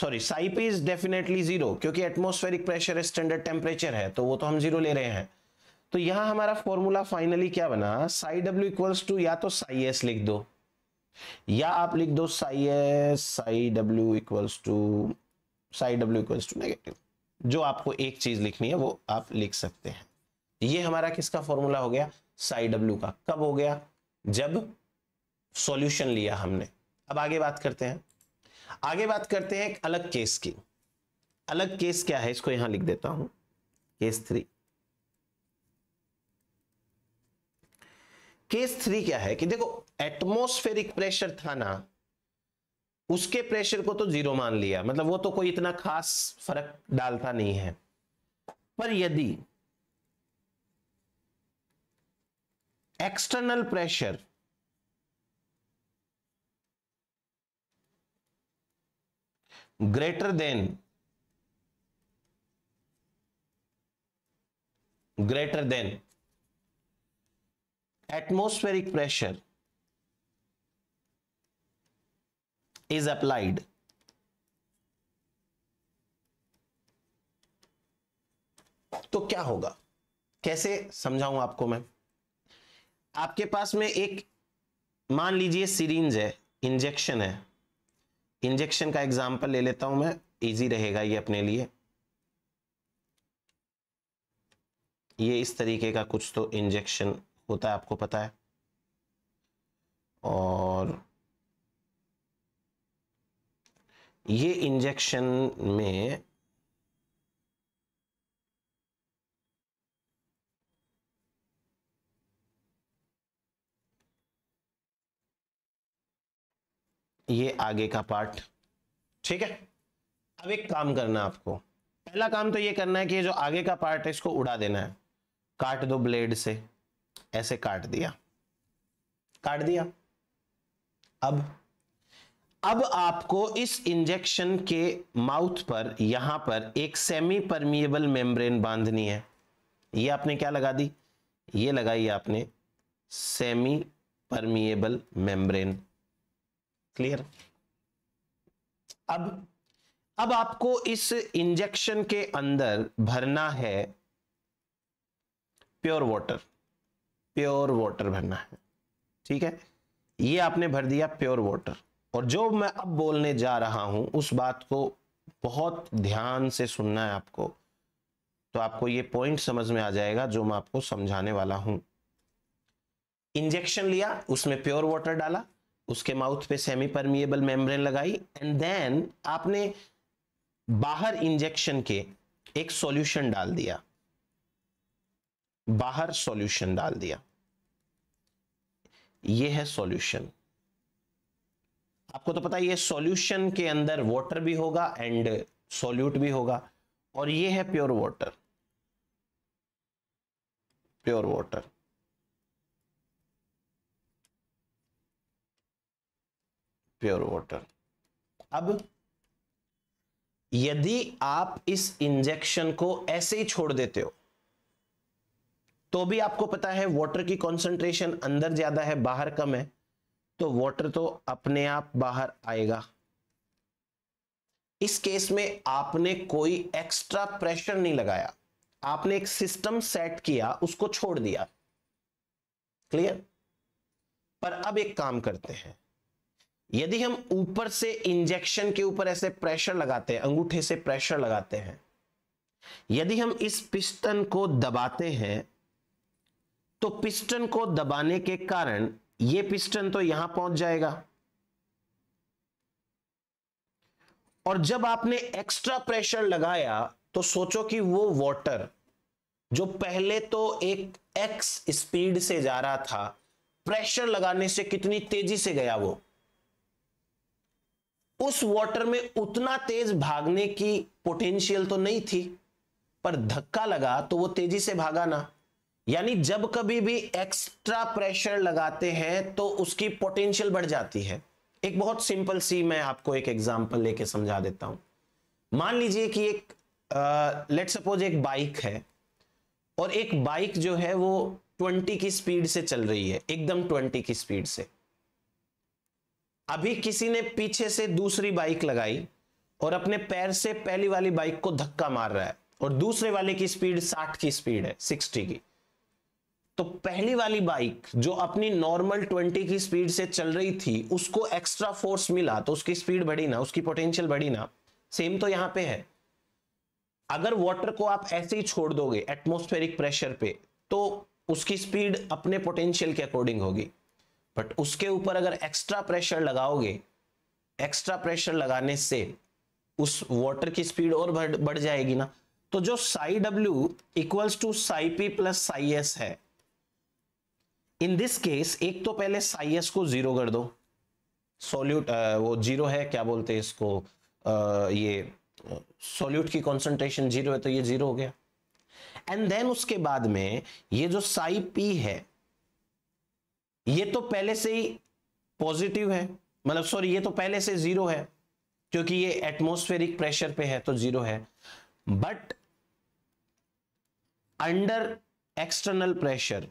sorry psi P is definitely zero क्योंकि एटमोस्फेरिक प्रेशर स्टैंडर्ड टेम्परेचर है तो वो तो हम जीरो ले रहे हैं तो यहां हमारा फॉर्मूला फाइनली क्या बना साई डब्ल्यू इक्वल्स टू या तो साई एस लिख दो या आप लिख दो psi S psi W equals to psi W equals to negative जो आपको एक चीज लिखनी है वो आप लिख सकते हैं ये हमारा किसका फॉर्मूला हो गया साई डब्ल्यू का कब हो गया जब सॉल्यूशन लिया हमने अब आगे बात करते हैं आगे बात करते हैं एक अलग केस की अलग केस क्या है इसको यहां लिख देता हूं केस थ्री केस थ्री क्या है कि देखो एटमोस्फेरिक प्रेशर था ना उसके प्रेशर को तो जीरो मान लिया मतलब वो तो कोई इतना खास फर्क डालता नहीं है पर यदि external pressure greater than greater than atmospheric pressure is applied तो क्या होगा कैसे समझाऊं आपको मैं आपके पास में एक मान लीजिए सीरीज है इंजेक्शन है इंजेक्शन का एग्जाम्पल ले लेता हूं मैं इजी रहेगा ये अपने लिए ये इस तरीके का कुछ तो इंजेक्शन होता है आपको पता है और ये इंजेक्शन में ये आगे का पार्ट ठीक है अब एक काम करना आपको पहला काम तो ये करना है कि ये जो आगे का पार्ट है इसको उड़ा देना है काट दो ब्लेड से ऐसे काट दिया काट दिया अब अब आपको इस इंजेक्शन के माउथ पर यहां पर एक सेमी परमिएबल मेम्ब्रेन बांधनी है ये आपने क्या लगा दी ये लगाई आपने सेमी परमिएबल मेम्ब्रेन क्लियर अब अब आपको इस इंजेक्शन के अंदर भरना है प्योर वाटर प्योर वाटर भरना है ठीक है ये आपने भर दिया प्योर वाटर और जो मैं अब बोलने जा रहा हूं उस बात को बहुत ध्यान से सुनना है आपको तो आपको ये पॉइंट समझ में आ जाएगा जो मैं आपको समझाने वाला हूं इंजेक्शन लिया उसमें प्योर वाटर डाला उसके माउथ पे सेमी परमिएबल मेम्ब्रेन लगाई एंड देन आपने बाहर इंजेक्शन के एक सॉल्यूशन डाल दिया बाहर सॉल्यूशन डाल दिया ये है सॉल्यूशन आपको तो पता है ये सॉल्यूशन के अंदर वाटर भी होगा एंड सॉल्यूट भी होगा और ये है pure water pure water pure water अब यदि आप इस इंजेक्शन को ऐसे ही छोड़ देते हो तो भी आपको पता है वाटर की कॉन्सेंट्रेशन अंदर ज्यादा है बाहर कम है तो वाटर तो अपने आप बाहर आएगा इस केस में आपने कोई एक्स्ट्रा प्रेशर नहीं लगाया आपने एक सिस्टम सेट किया उसको छोड़ दिया क्लियर पर अब एक काम करते हैं यदि हम ऊपर से इंजेक्शन के ऊपर ऐसे प्रेशर लगाते हैं अंगूठे से प्रेशर लगाते हैं यदि हम इस पिस्टन को दबाते हैं तो पिस्टन को दबाने के कारण यह पिस्टन तो यहां पहुंच जाएगा और जब आपने एक्स्ट्रा प्रेशर लगाया तो सोचो कि वो वाटर जो पहले तो एक एक्स स्पीड से जा रहा था प्रेशर लगाने से कितनी तेजी से गया वो उस वाटर में उतना तेज भागने की पोटेंशियल तो नहीं थी पर धक्का लगा तो वो तेजी से भागा ना यानी जब कभी भी एक्स्ट्रा प्रेशर लगाते हैं तो उसकी पोटेंशियल बढ़ जाती है एक बहुत सिंपल सी मैं आपको एक एग्जांपल लेके समझा देता हूं मान लीजिए कि एक लेट uh, सपोज एक बाइक है और एक बाइक जो है वो 20 की स्पीड से चल रही है एकदम 20 की स्पीड से अभी किसी ने पीछे से दूसरी बाइक लगाई और अपने पैर से पहली वाली बाइक को धक्का मार रहा है और दूसरे वाले की स्पीड 60 की स्पीड है 60 की तो पहली वाली बाइक जो अपनी नॉर्मल 20 की स्पीड से चल रही थी उसको एक्स्ट्रा फोर्स मिला तो उसकी स्पीड बढ़ी ना उसकी पोटेंशियल बढ़ी ना सेम तो यहां पे है अगर वाटर को आप ऐसे ही छोड़ दोगे एटमोस्फेरिक प्रेशर पे तो उसकी स्पीड अपने पोटेंशियल के अकॉर्डिंग होगी बट उसके ऊपर अगर एक्स्ट्रा प्रेशर लगाओगे एक्स्ट्रा प्रेशर लगाने से उस वाटर की स्पीड और बढ़ जाएगी ना तो जो psi W equals to psi P plus psi S है इन दिस केस एक तो पहले साई एस को जीरो कर दो सोल्यूट वो जीरो है क्या बोलते हैं इसको आ, ये सोल्यूट की कॉन्सेंट्रेशन जीरो है तो ये जीरो हो गया एंड देन उसके बाद में ये जो साई पी है ये तो पहले से ही पॉजिटिव है मतलब सॉरी ये तो पहले से जीरो है क्योंकि ये एटमोस्फेरिक प्रेशर पे है तो जीरो है but under external pressure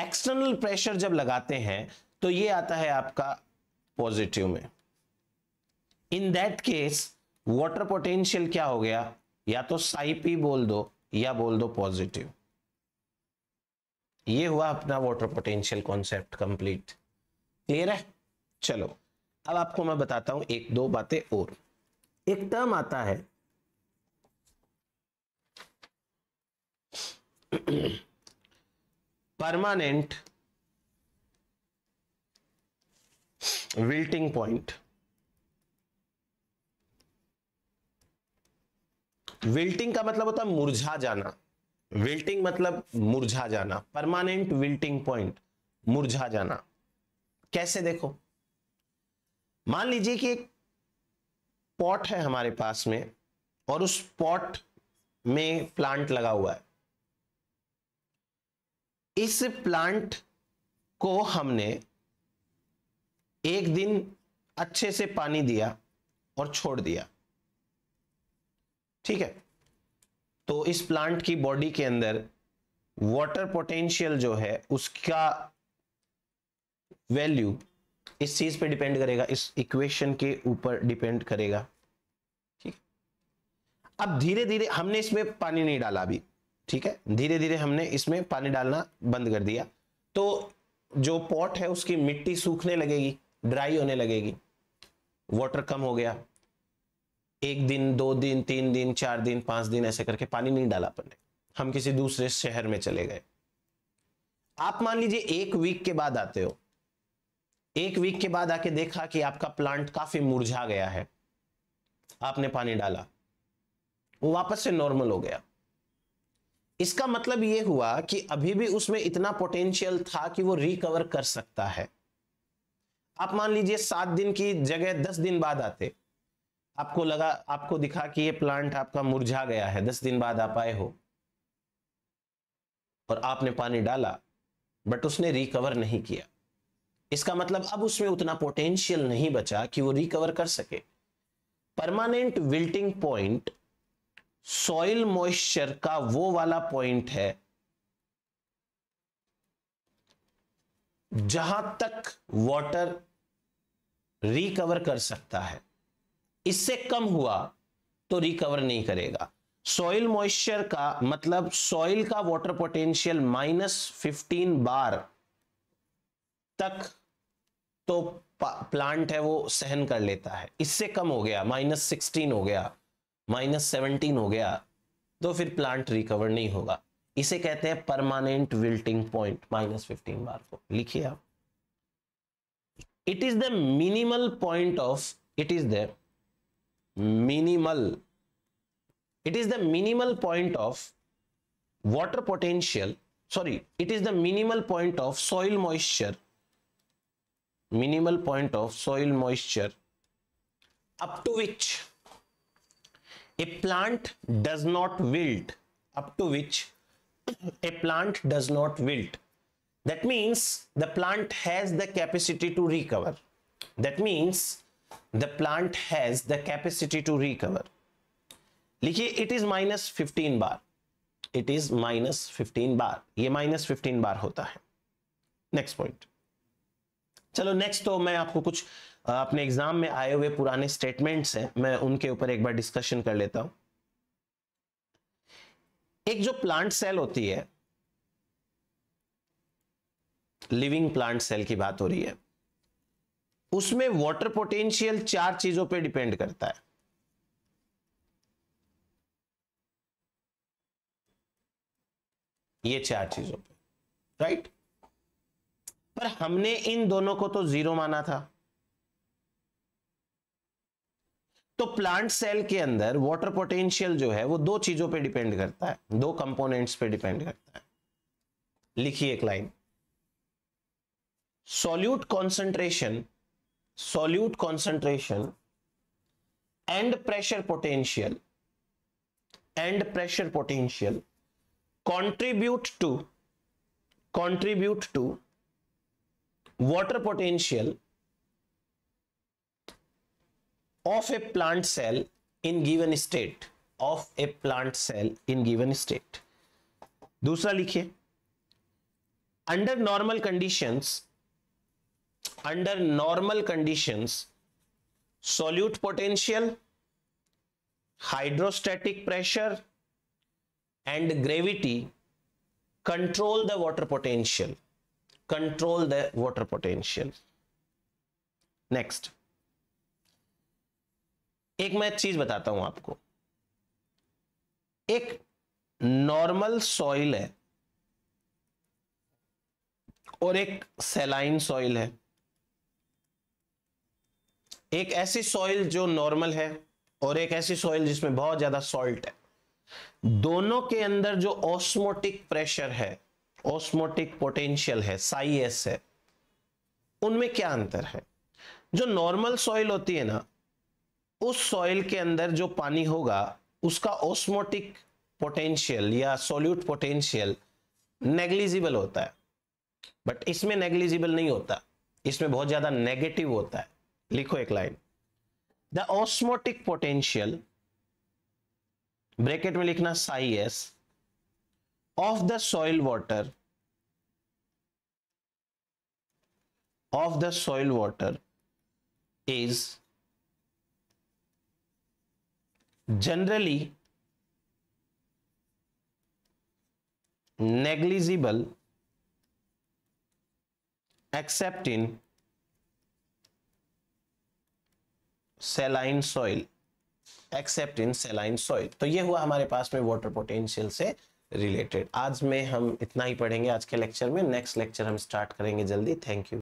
external pressure जब लगाते हैं तो ये आता है आपका पॉजिटिव में in that case water potential क्या हो गया या तो साई पी बोल दो या बोल दो पॉजिटिव ये हुआ अपना water potential concept complete clear है चलो अब आपको मैं बताता हूं एक दो बातें और एक टर्म आता है परमानेंट विल्टिंग पॉइंट विल्टिंग का मतलब होता है मुरझा जाना विल्टिंग मतलब मुरझा जाना परमानेंट विल्टिंग पॉइंट मुरझा जाना कैसे देखो मान लीजिए कि एक पॉट है हमारे पास में और उस पॉट में प्लांट लगा हुआ है इस प्लांट को हमने एक दिन अच्छे से पानी दिया और छोड़ दिया ठीक है तो इस प्लांट की बॉडी के अंदर वाटर पोटेंशियल जो है उसका वैल्यू इस चीज पे डिपेंड करेगा इस इक्वेशन के ऊपर डिपेंड करेगा ठीक अब धीरे धीरे हमने इसमें पानी नहीं डाला अभी ठीक है धीरे धीरे हमने इसमें पानी डालना बंद कर दिया तो जो पॉट है उसकी मिट्टी सूखने लगेगी ड्राई होने लगेगी वाटर कम हो गया एक दिन दो दिन तीन दिन चार दिन पांच दिन ऐसे करके पानी नहीं डाला अपन ने हम किसी दूसरे शहर में चले गए आप मान लीजिए एक वीक के बाद आते हो एक वीक के बाद आके देखा कि आपका प्लांट काफी मुरझा गया है आपने पानी डाला वो वापस से नॉर्मल हो गया इसका मतलब ये हुआ कि अभी भी उसमें इतना पोटेंशियल था कि वो रिकवर कर सकता है आप मान लीजिए सात दिन की जगह दस दिन बाद आते आपको लगा आपको दिखा कि ये प्लांट आपका मुरझा गया है दस दिन बाद आप आए हो और आपने पानी डाला बट उसने रिकवर नहीं किया इसका मतलब अब उसमें उतना पोटेंशियल नहीं बचा कि वो रिकवर कर सके permanent wilting point soil moisture का वो वाला पॉइंट है जहां तक वाटर रिकवर कर सकता है इससे कम हुआ तो रिकवर नहीं करेगा सॉइल मॉइस्चर का मतलब सॉइल का water potential minus fifteen bar तक तो प्लांट है वो सहन कर लेता है इससे कम हो गया माइनस सिक्सटीन हो गया माइनस सेवनटीन हो गया तो फिर प्लांट रिकवर नहीं होगा इसे कहते हैं permanent wilting point minus fifteen bar को लिखिए आप it is the minimal point of it is the minimal it is the minimal point of water potential sorry it is the minimal point of soil moisture minimal point of soil moisture up to which a plant does not wilt up to which a plant does not wilt that means the plant has the capacity to recover that means the plant has the capacity to recover लिखिए it is minus fifteen bar it is minus fifteen bar ये minus fifteen बार होता है next point चलो next तो मैं आपको कुछ अपने एग्जाम में आए हुए पुराने स्टेटमेंट्स हैं मैं उनके ऊपर एक बार डिस्कशन कर लेता हूं एक जो प्लांट सेल होती है लिविंग प्लांट सेल की बात हो रही है उसमें वाटर पोटेंशियल चार चीजों पे डिपेंड करता है ये चार चीजों पे राइट पर हमने इन दोनों को तो जीरो माना था तो प्लांट सेल के अंदर वाटर पोटेंशियल जो है वो दो चीजों पे डिपेंड करता है दो कंपोनेंट्स पे डिपेंड करता है लिखिए एक line solute concentration solute concentration and pressure potential and pressure potential contribute to contribute to water potential of a plant cell in given state of a plant cell in given state दूसरा लिखिए under normal conditions under normal conditions solute potential hydrostatic pressure and gravity control the water potential control the water potential next एक मैं चीज बताता हूं आपको एक normal soil है और एक सेलाइन सॉइल है एक ऐसी सॉइल जो नॉर्मल है और एक ऐसी सॉइल जिसमें बहुत ज्यादा सॉल्ट है दोनों के अंदर जो ऑस्मोटिक प्रेशर है ऑस्मोटिक पोटेंशियल है साई एस है उनमें क्या अंतर है जो नॉर्मल सॉइल होती है ना उस सॉइल के अंदर जो पानी होगा उसका ऑस्मोटिक पोटेंशियल या सॉल्यूट पोटेंशियल नेग्लिजिबल होता है बट इसमें नेग्लिजिबल नहीं होता इसमें बहुत ज्यादा नेगेटिव होता है लिखो एक line the osmotic potential bracket में लिखना psi s of the soil water of the soil water is generally negligible except in saline soil except in saline soil तो ये हुआ हमारे पास में वाटर पोटेंशियल से रिलेटेड आज में हम इतना ही पढ़ेंगे आज के लेक्चर में नेक्स्ट लेक्चर हम स्टार्ट करेंगे जल्दी थैंक यू